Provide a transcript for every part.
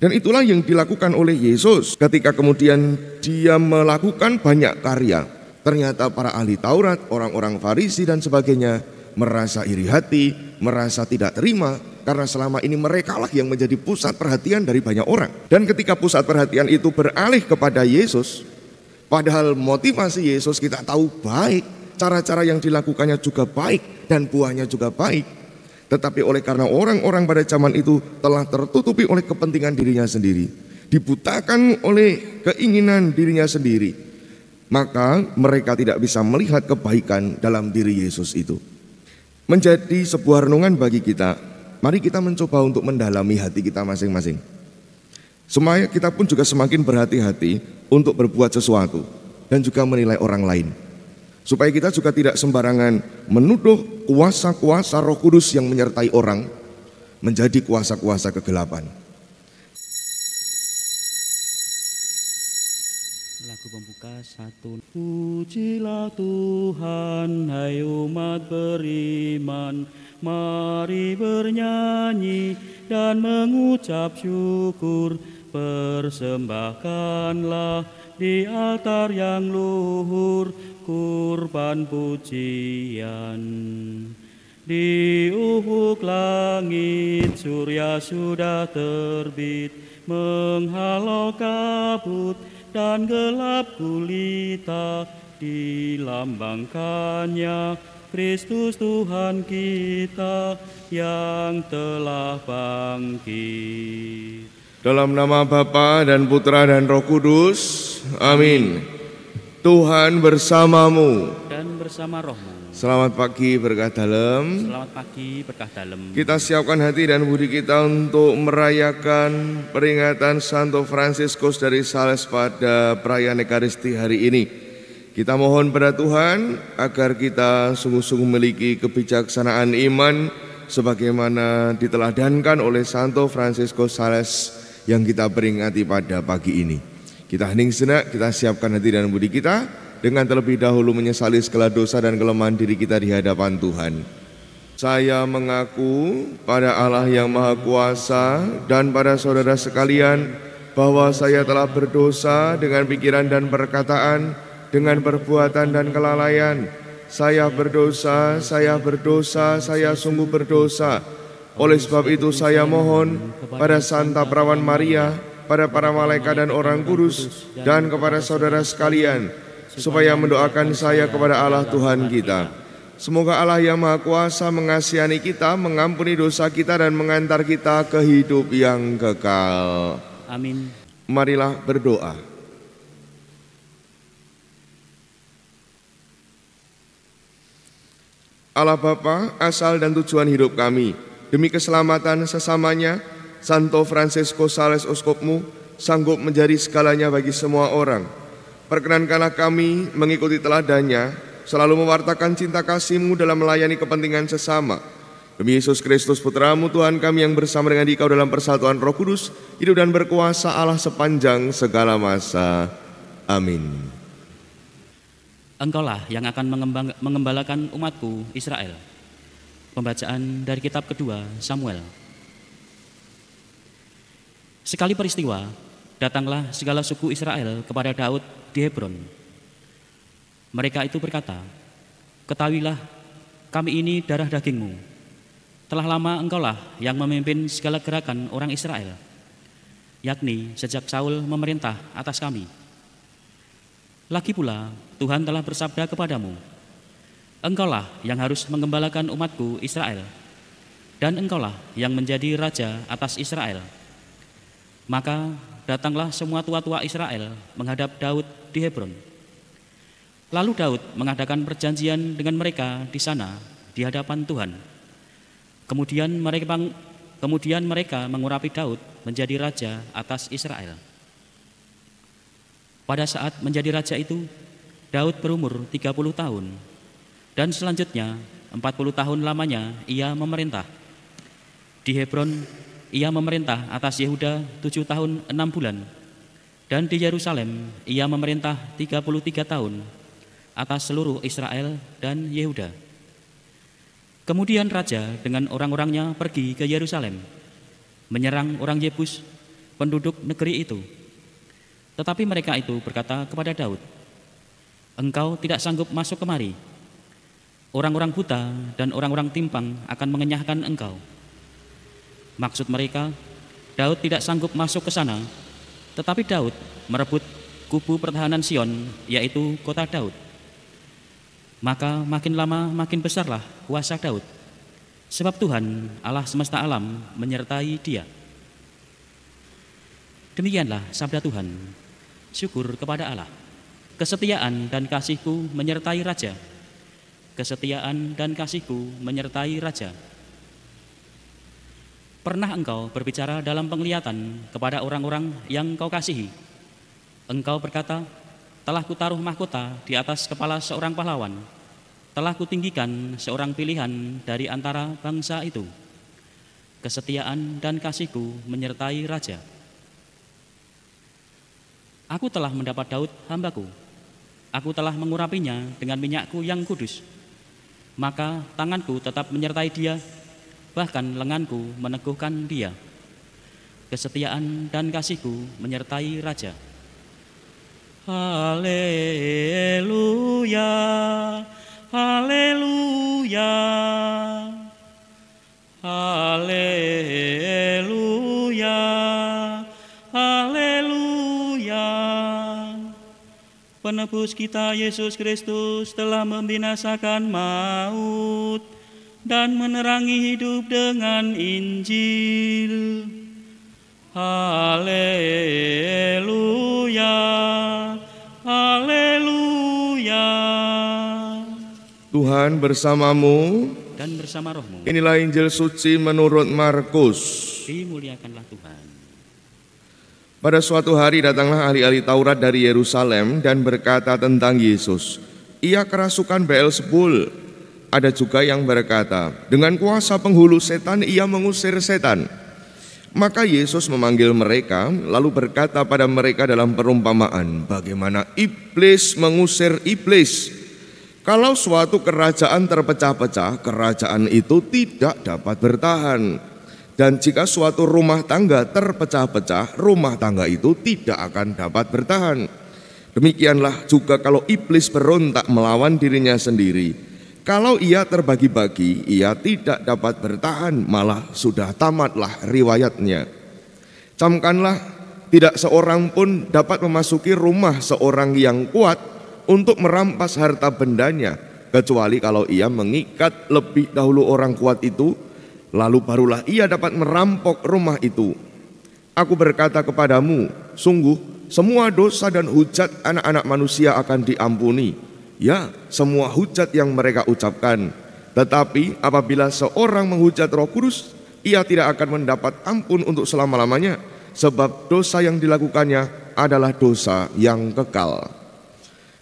Dan itulah yang dilakukan oleh Yesus ketika kemudian dia melakukan banyak karya. Ternyata para ahli Taurat, orang-orang Farisi dan sebagainya merasa iri hati, merasa tidak terima karena selama ini merekalah yang menjadi pusat perhatian dari banyak orang. Dan ketika pusat perhatian itu beralih kepada Yesus, padahal motivasi Yesus kita tahu baik, cara-cara yang dilakukannya juga baik dan buahnya juga baik. Tetapi oleh karena orang-orang pada zaman itu telah tertutupi oleh kepentingan dirinya sendiri, dibutakan oleh keinginan dirinya sendiri, maka mereka tidak bisa melihat kebaikan dalam diri Yesus itu. Menjadi sebuah renungan bagi kita, mari kita mencoba untuk mendalami hati kita masing-masing. Semuanya kita pun juga semakin berhati-hati untuk berbuat sesuatu dan juga menilai orang lain. Supaya kita juga tidak sembarangan menuduh kuasa-kuasa roh kudus yang menyertai orang menjadi kuasa-kuasa kegelapan. Lagu pembuka satu. Pujilah Tuhan, hai umat beriman, mari bernyanyi dan mengucap syukur persembahkanlah di altar yang luhur kurban pujian. Di uhuk langit surya sudah terbit menghalau kabut dan gelap gulita dilambangkannya Kristus Tuhan kita yang telah bangkit. Dalam nama Bapa dan Putra dan Roh Kudus. Amin. Tuhan bersamamu dan bersama rohmu. Selamat pagi berkah dalam. Selamat pagi berkah dalam. Kita siapkan hati dan budi kita untuk merayakan peringatan Santo Fransiskus dari Sales pada perayaan Ekaristi hari ini. Kita mohon pada Tuhan agar kita sungguh-sungguh memiliki kebijaksanaan iman sebagaimana diteladankan oleh Santo Fransiskus Sales yang kita peringati pada pagi ini. Kita hening senak, kita siapkan hati dan budi kita dengan terlebih dahulu menyesali segala dosa dan kelemahan diri kita di hadapan Tuhan. Saya mengaku pada Allah yang Maha Kuasa dan pada saudara sekalian bahwa saya telah berdosa dengan pikiran dan perkataan, dengan perbuatan dan kelalaian. Saya berdosa, saya berdosa, saya sungguh berdosa. Oleh sebab itu saya mohon pada Santa Perawan Maria, pada para malaikat dan orang kudus, dan kepada saudara sekalian, supaya mendoakan saya kepada Allah Tuhan kita. Semoga Allah yang Maha Kuasa mengasihani kita, mengampuni dosa kita, dan mengantar kita ke hidup yang kekal. Amin. Marilah berdoa. Allah Bapa, asal dan tujuan hidup kami, demi keselamatan sesamanya, Santo Francesco Sales Oskopmu sanggup menjadi segalanya bagi semua orang. Perkenankanlah kami mengikuti teladannya, selalu mewartakan cinta kasihmu dalam melayani kepentingan sesama. Demi Yesus Kristus Putramu Tuhan kami yang bersama dengan Dikau dalam persatuan Roh Kudus, hidup dan berkuasa Allah sepanjang segala masa. Amin. Engkaulah yang akan mengembalakan umatku Israel. Pembacaan dari kitab kedua Samuel. Sekali peristiwa, datanglah segala suku Israel kepada Daud di Hebron. Mereka itu berkata, Ketahuilah kami ini darah dagingmu. Telah lama engkaulah yang memimpin segala gerakan orang Israel, yakni sejak Saul memerintah atas kami. Lagi pula, Tuhan telah bersabda kepadamu, Engkaulah yang harus mengembalakan umatku Israel, dan engkaulah yang menjadi raja atas Israel. Maka datanglah semua tua-tua Israel menghadap Daud di Hebron. Lalu Daud mengadakan perjanjian dengan mereka di sana di hadapan Tuhan. Kemudian mereka kemudian mereka mengurapi Daud menjadi raja atas Israel. Pada saat menjadi raja itu, Daud berumur 30 tahun dan selanjutnya 40 tahun lamanya ia memerintah. Di Hebron ia memerintah atas Yehuda 7 tahun 6 bulan. Dan di Yerusalem ia memerintah 33 tahun atas seluruh Israel dan Yehuda. Kemudian raja dengan orang-orangnya pergi ke Yerusalem, menyerang orang Yebus, penduduk negeri itu. Tetapi mereka itu berkata kepada Daud, "Engkau tidak sanggup masuk kemari." Orang-orang buta dan orang-orang timpang akan mengenyahkan engkau. Maksud mereka, Daud tidak sanggup masuk ke sana, tetapi Daud merebut kubu pertahanan Sion, yaitu kota Daud. Maka makin lama makin besarlah kuasa Daud, sebab Tuhan Allah semesta alam menyertai dia. Demikianlah sabda Tuhan, syukur kepada Allah. Kesetiaan dan kasihku menyertai Raja, kesetiaan dan kasihku menyertai raja. Pernah engkau berbicara dalam penglihatan kepada orang-orang yang kau kasihi. Engkau berkata, telah kutaruh mahkota di atas kepala seorang pahlawan, telah kutinggikan seorang pilihan dari antara bangsa itu. Kesetiaan dan kasihku menyertai raja. Aku telah mendapat Daud hambaku, aku telah mengurapinya dengan minyakku yang kudus.' maka tanganku tetap menyertai dia, bahkan lenganku meneguhkan dia. Kesetiaan dan kasihku menyertai Raja. Haleluya, haleluya, haleluya. penebus kita Yesus Kristus telah membinasakan maut dan menerangi hidup dengan Injil. Haleluya, haleluya. Tuhan bersamamu dan bersama rohmu. Inilah Injil suci menurut Markus. Dimuliakanlah Tuhan. Pada suatu hari datanglah ahli-ahli Taurat dari Yerusalem dan berkata tentang Yesus, ia kerasukan Beelzebul. Ada juga yang berkata, dengan kuasa penghulu setan ia mengusir setan. Maka Yesus memanggil mereka lalu berkata pada mereka dalam perumpamaan, bagaimana iblis mengusir iblis. Kalau suatu kerajaan terpecah-pecah, kerajaan itu tidak dapat bertahan. Dan jika suatu rumah tangga terpecah-pecah, rumah tangga itu tidak akan dapat bertahan. Demikianlah juga kalau iblis berontak melawan dirinya sendiri. Kalau ia terbagi-bagi, ia tidak dapat bertahan, malah sudah tamatlah riwayatnya. Camkanlah, tidak seorang pun dapat memasuki rumah seorang yang kuat untuk merampas harta bendanya, kecuali kalau ia mengikat lebih dahulu orang kuat itu Lalu barulah ia dapat merampok rumah itu. Aku berkata kepadamu, sungguh semua dosa dan hujat anak-anak manusia akan diampuni. Ya, semua hujat yang mereka ucapkan. Tetapi apabila seorang menghujat roh kudus, ia tidak akan mendapat ampun untuk selama-lamanya. Sebab dosa yang dilakukannya adalah dosa yang kekal.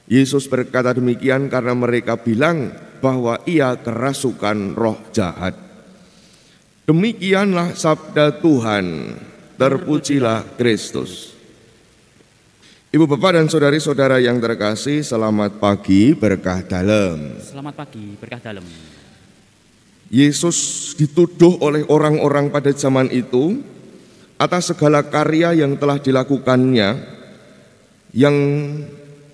Yesus berkata demikian karena mereka bilang bahwa ia kerasukan roh jahat. Demikianlah sabda Tuhan. Terpujilah Kristus. Ibu bapak dan saudari-saudara yang terkasih, selamat pagi berkah dalam. Selamat pagi berkah dalam. Yesus dituduh oleh orang-orang pada zaman itu atas segala karya yang telah dilakukannya yang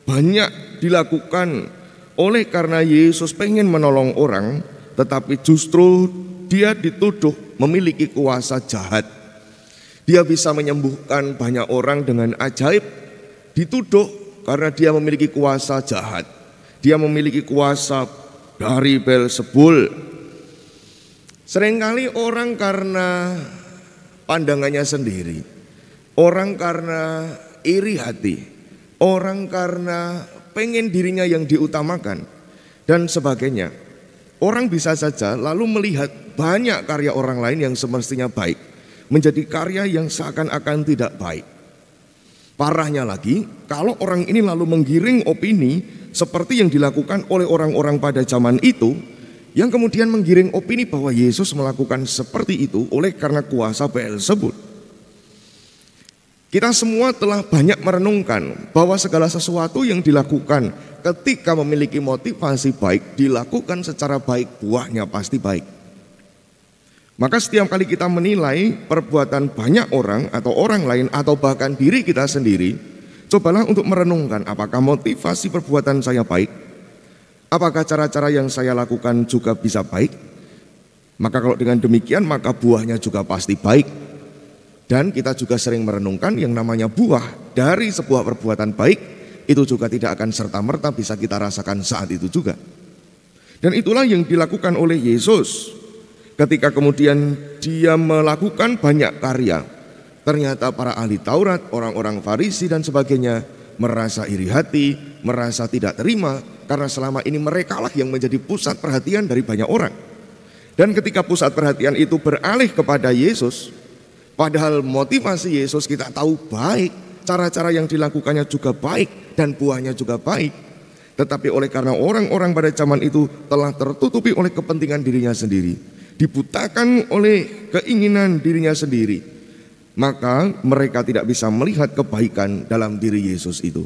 banyak dilakukan oleh karena Yesus pengen menolong orang tetapi justru dia dituduh memiliki kuasa jahat. Dia bisa menyembuhkan banyak orang dengan ajaib. Dituduh karena dia memiliki kuasa jahat. Dia memiliki kuasa dari Belzebul. Seringkali orang karena pandangannya sendiri, orang karena iri hati, orang karena pengen dirinya yang diutamakan dan sebagainya. Orang bisa saja lalu melihat banyak karya orang lain yang semestinya baik menjadi karya yang seakan-akan tidak baik. Parahnya lagi, kalau orang ini lalu menggiring opini seperti yang dilakukan oleh orang-orang pada zaman itu, yang kemudian menggiring opini bahwa Yesus melakukan seperti itu oleh karena kuasa Beelzebub. Kita semua telah banyak merenungkan bahwa segala sesuatu yang dilakukan ketika memiliki motivasi baik dilakukan secara baik buahnya pasti baik. Maka setiap kali kita menilai perbuatan banyak orang atau orang lain atau bahkan diri kita sendiri, cobalah untuk merenungkan apakah motivasi perbuatan saya baik? Apakah cara-cara yang saya lakukan juga bisa baik? Maka kalau dengan demikian maka buahnya juga pasti baik. Dan kita juga sering merenungkan yang namanya buah dari sebuah perbuatan baik itu juga tidak akan serta-merta bisa kita rasakan saat itu juga. Dan itulah yang dilakukan oleh Yesus Ketika kemudian dia melakukan banyak karya, ternyata para ahli Taurat, orang-orang Farisi dan sebagainya merasa iri hati, merasa tidak terima karena selama ini merekalah yang menjadi pusat perhatian dari banyak orang. Dan ketika pusat perhatian itu beralih kepada Yesus, padahal motivasi Yesus kita tahu baik, cara-cara yang dilakukannya juga baik dan buahnya juga baik. Tetapi oleh karena orang-orang pada zaman itu telah tertutupi oleh kepentingan dirinya sendiri, dibutakan oleh keinginan dirinya sendiri, maka mereka tidak bisa melihat kebaikan dalam diri Yesus itu.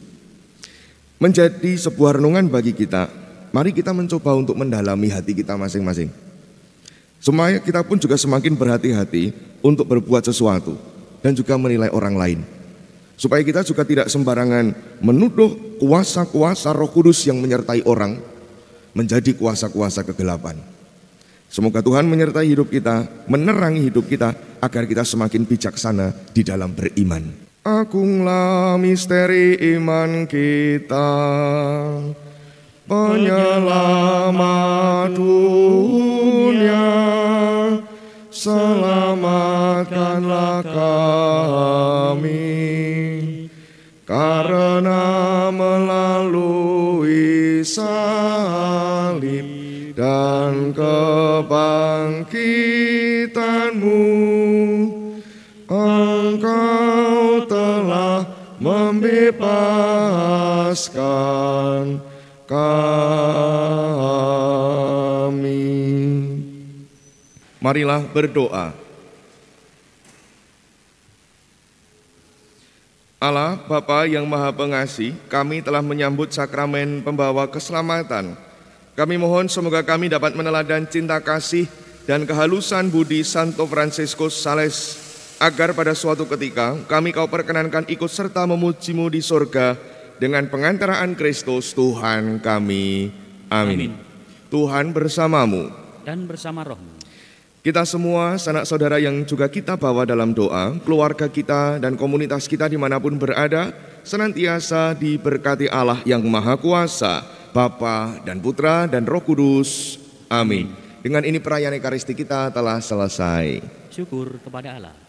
Menjadi sebuah renungan bagi kita, mari kita mencoba untuk mendalami hati kita masing-masing. Semuanya kita pun juga semakin berhati-hati untuk berbuat sesuatu dan juga menilai orang lain. Supaya kita juga tidak sembarangan menuduh kuasa-kuasa roh kudus yang menyertai orang menjadi kuasa-kuasa kegelapan. Semoga Tuhan menyertai hidup kita, menerangi hidup kita, agar kita semakin bijaksana di dalam beriman. Agunglah misteri iman kita, penyelamat dunia, selamatkanlah kami, karena melalui saat dan kebangkitanmu Engkau telah membebaskan kami Marilah berdoa Allah Bapa yang Maha Pengasih, kami telah menyambut sakramen pembawa keselamatan kami mohon semoga kami dapat meneladan cinta kasih dan kehalusan budi Santo Fransiskus Sales, agar pada suatu ketika kami kau perkenankan ikut serta memujimu di sorga dengan pengantaraan Kristus Tuhan kami. Amin. Amin. Tuhan bersamamu. Dan bersama rohmu. Kita semua, sanak saudara yang juga kita bawa dalam doa, keluarga kita dan komunitas kita dimanapun berada, senantiasa diberkati Allah yang Maha Kuasa, Bapa dan Putra dan Roh Kudus. Amin. Dengan ini perayaan Ekaristi kita telah selesai. Syukur kepada Allah.